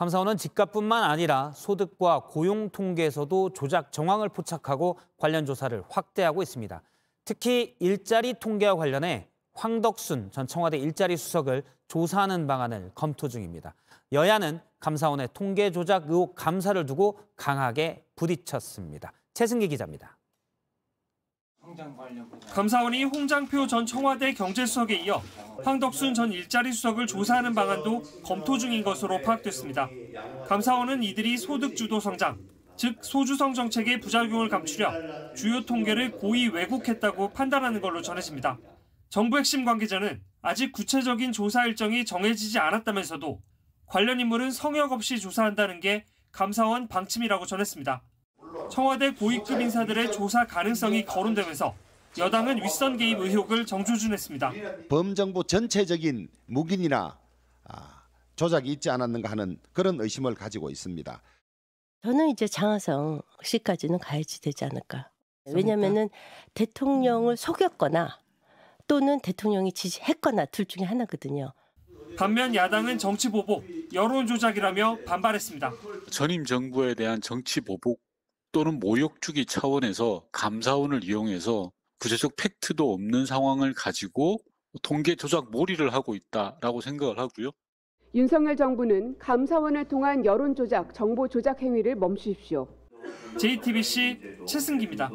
감사원은 집값뿐만 아니라 소득과 고용 통계에서도 조작 정황을 포착하고 관련 조사를 확대하고 있습니다. 특히 일자리 통계와 관련해 황덕순 전 청와대 일자리 수석을 조사하는 방안을 검토 중입니다. 여야는 감사원의 통계 조작 의혹 감사를 두고 강하게 부딪혔습니다. 최승기 기자입니다. 감사원이 홍장표 전 청와대 경제수석에 이어 황덕순 전 일자리 수석을 조사하는 방안도 검토 중인 것으로 파악됐습니다. 감사원은 이들이 소득 주도 성장, 즉 소주성 정책의 부작용을 감추려 주요 통계를 고의 왜곡했다고 판단하는 걸로 전해집니다. 정부 핵심 관계자는 아직 구체적인 조사 일정이 정해지지 않았다면서도 관련 인물은 성역 없이 조사한다는 게 감사원 방침이라고 전했습니다. 청와대 고위급 인사들의 조사 가능성이 거론되면서 여당은 윗선 개입 의혹을 정조준했습니다. 범정부 전체적인 묵인이나 아, 조작이 있지 않았는가 하는 그런 의심을 가지고 있습니다. 저는 이제 장하성 씨까지는 가해지 되지 않을까. 왜냐하면 대통령을 속였거나 또는 대통령이 지지했거나 둘 중에 하나거든요. 반면 야당은 정치 보복, 여론 조작이라며 반발했습니다. 전임 정부에 대한 정치 보복 또는 모욕주기 차원에서 감사원을 이용해서 구체적 팩트도 없는 상황을 가지고 통계 조작 몰이를 하고 있다라고 생각을 하고요. 윤석열 정부는 감사원을 통한 여론 조작, 정보 조작 행위를 멈추십시오. JTBC 최승기입니다.